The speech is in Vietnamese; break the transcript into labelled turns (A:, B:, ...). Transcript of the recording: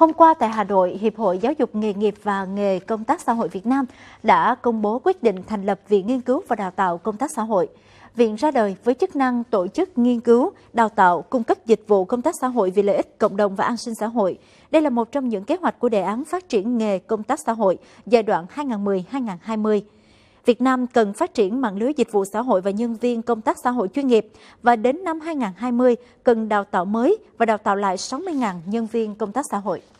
A: Hôm qua tại Hà Nội, Hiệp hội Giáo dục Nghề nghiệp và Nghề Công tác Xã hội Việt Nam đã công bố quyết định thành lập Viện Nghiên cứu và Đào tạo Công tác Xã hội. Viện ra đời với chức năng tổ chức nghiên cứu, đào tạo, cung cấp dịch vụ công tác xã hội vì lợi ích cộng đồng và an sinh xã hội. Đây là một trong những kế hoạch của đề án phát triển nghề công tác xã hội giai đoạn 2010-2020. Việt Nam cần phát triển mạng lưới dịch vụ xã hội và nhân viên công tác xã hội chuyên nghiệp và đến năm 2020 cần đào tạo mới và đào tạo lại 60.000 nhân viên công tác xã hội.